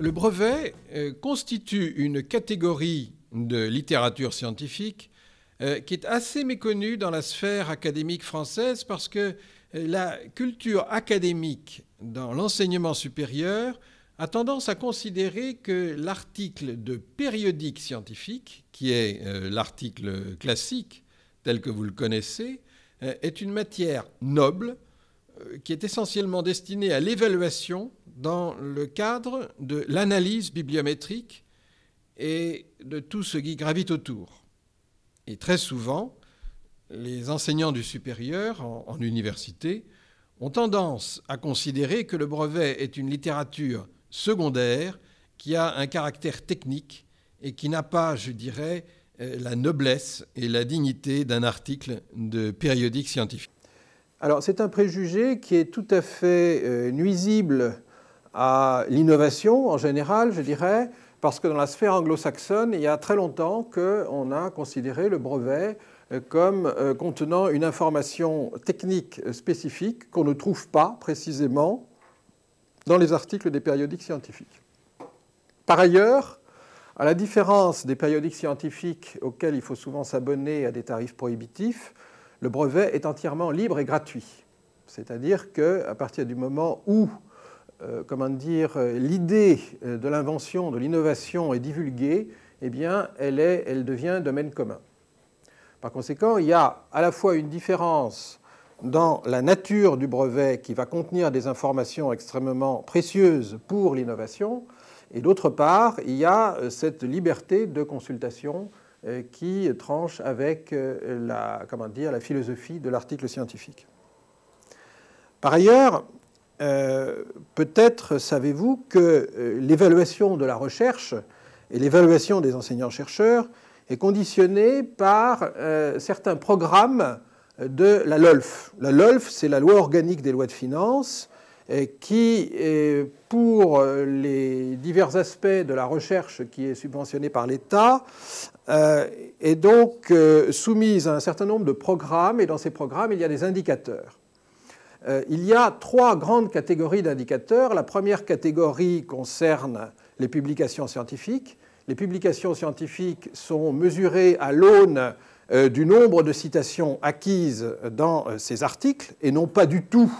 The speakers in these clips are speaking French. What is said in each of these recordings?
Le brevet euh, constitue une catégorie de littérature scientifique euh, qui est assez méconnue dans la sphère académique française parce que euh, la culture académique dans l'enseignement supérieur a tendance à considérer que l'article de périodique scientifique, qui est l'article classique tel que vous le connaissez, est une matière noble qui est essentiellement destinée à l'évaluation dans le cadre de l'analyse bibliométrique et de tout ce qui gravite autour. Et très souvent, les enseignants du supérieur en, université ont tendance à considérer que le brevet est une littérature secondaire qui a un caractère technique et qui n'a pas, je dirais, euh, la noblesse et la dignité d'un article de périodique scientifique. Alors c'est un préjugé qui est tout à fait euh, nuisible à l'innovation en général, je dirais, parce que dans la sphère anglo-saxonne, il y a très longtemps qu'on a considéré le brevet euh, comme euh, contenant une information technique euh, spécifique qu'on ne trouve pas précisément dans les articles des périodiques scientifiques. Par ailleurs, à la différence des périodiques scientifiques auxquels il faut souvent s'abonner à des tarifs prohibitifs, le brevet est entièrement libre et gratuit. C'est-à-dire qu'à partir du moment où euh, comment dire, euh, l'idée euh, de l'invention, de l'innovation est divulguée, eh bien, elle, est, elle devient domaine commun. Par conséquent, il y a à la fois une différence dans la nature du brevet qui va contenir des informations extrêmement précieuses pour l'innovation, et d'autre part, il y a cette liberté de consultation qui tranche avec la, comment dire, la philosophie de l'article scientifique. Par ailleurs, euh, peut-être savez-vous que euh, l'évaluation de la recherche et l'évaluation des enseignants-chercheurs est conditionnée par euh, certains programmes de la LOLF. La LOLF, c'est la loi organique des lois de finances qui, pour les divers aspects de la recherche qui est subventionnée par l'État, est donc soumise à un certain nombre de programmes, et dans ces programmes, il y a des indicateurs. Euh, il y a trois grandes catégories d'indicateurs. La première catégorie concerne les publications scientifiques. Les publications scientifiques sont mesurées à l'aune euh, du nombre de citations acquises dans euh, ces articles et non pas du tout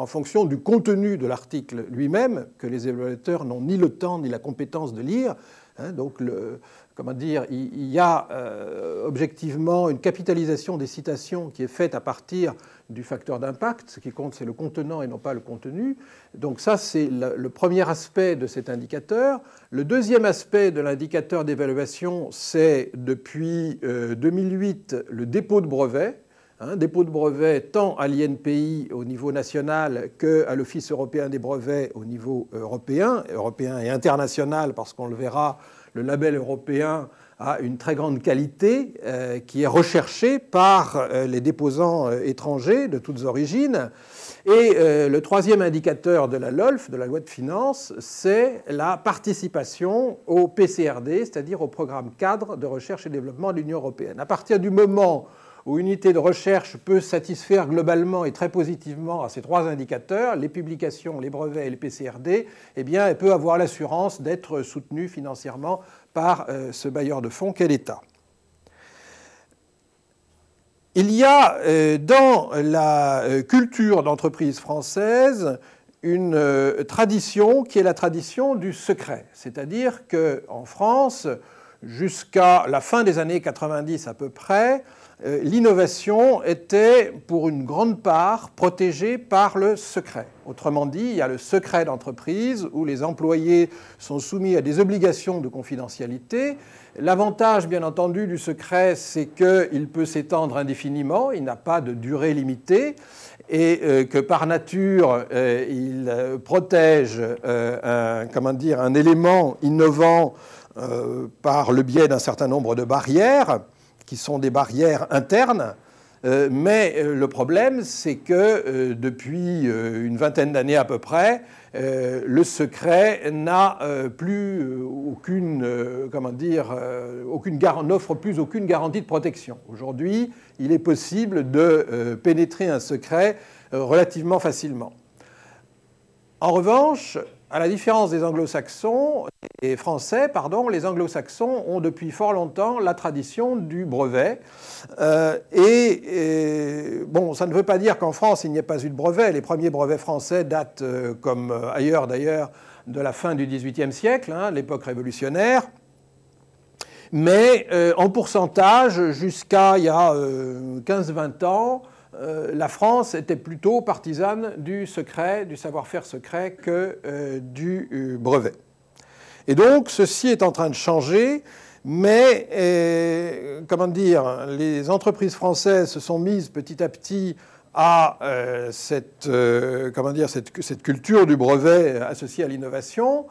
en fonction du contenu de l'article lui-même, que les évaluateurs n'ont ni le temps ni la compétence de lire. Hein. donc, comment dire, il, y a euh, objectivement une capitalisation des citations qui est faite à partir du facteur d'impact. Ce qui compte, c'est le contenant et non pas le contenu. Donc ça, c'est le, premier aspect de cet indicateur. Le deuxième aspect de l'indicateur d'évaluation, c'est depuis 2008 euh, le dépôt de brevets. Hein, dépôt de brevets tant à l'INPI au niveau national qu'à l'Office européen des brevets au niveau européen, européen et international, parce qu'on le verra, le label européen a une très grande qualité euh, qui est recherchée par euh, les déposants euh, étrangers de toutes origines. Et le troisième indicateur de la LOLF, de la loi de finances, c'est la participation au PCRD, c'est-à-dire au programme cadre de recherche et développement de l'Union européenne. À partir du moment où une unité de recherche peut satisfaire globalement et très positivement à ces trois indicateurs, les publications, les brevets et le PCRD, eh bien, elle peut avoir l'assurance d'être soutenue financièrement par euh, ce bailleur de fonds qu'est l'État. Il y a euh, dans la euh, culture d'entreprise française une tradition qui est la tradition du secret, c'est-à-dire qu'en France, jusqu'à la fin des années 90 à peu près, euh, l'innovation était pour une grande part protégée par le secret. Autrement dit, il y a le secret d'entreprise où les employés sont soumis à des obligations de confidentialité. L'avantage, bien entendu, du secret, c'est qu'il peut s'étendre indéfiniment, il n'a pas de durée limitée et euh, que par nature, euh, il protège un, comment dire, un élément innovant par le biais d'un certain nombre de barrières qui sont des barrières internes. Euh, mais euh, le problème, c'est que euh, depuis une vingtaine d'années à peu près, le secret n'a plus aucune, comment dire, aucune n'offre plus aucune garantie de protection. Aujourd'hui, il est possible de pénétrer un secret relativement facilement. En revanche, à la différence des anglo-saxons et français, pardon, les anglo-saxons ont depuis fort longtemps la tradition du brevet. Euh, et, bon, ça ne veut pas dire qu'en France il n'y ait pas eu de brevet. Les premiers brevets français datent, euh, comme euh, ailleurs d'ailleurs, de la fin du XVIIIe siècle, hein, l'époque révolutionnaire. Mais en pourcentage, jusqu'à il y a 15-20 ans, euh, la France était plutôt partisane du secret, du savoir-faire secret que euh, du euh, brevet. Et donc ceci est en train de changer, mais comment dire, les entreprises françaises se sont mises petit à petit à comment dire, cette, culture du brevet associée à l'innovation.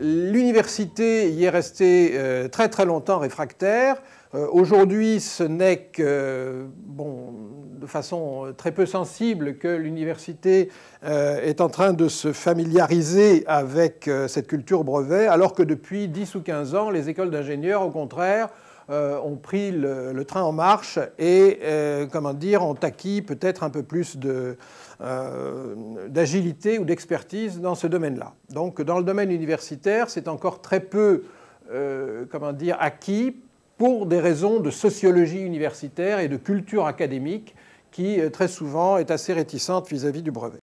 L'université y est restée très très longtemps réfractaire. Euh, aujourd'hui, ce n'est que, euh, bon, de façon euh, très peu sensible, que l'université est en train de se familiariser avec cette culture brevet, alors que depuis 10 ou 15 ans, les écoles d'ingénieurs, au contraire, ont pris le, train en marche et, comment dire, ont acquis peut-être un peu plus d'agilité ou d'expertise dans ce domaine-là. Donc dans le domaine universitaire, c'est encore très peu comment dire, acquis pour des raisons de sociologie universitaire et de culture académique qui, euh, très souvent, est assez réticente vis-à-vis du brevet.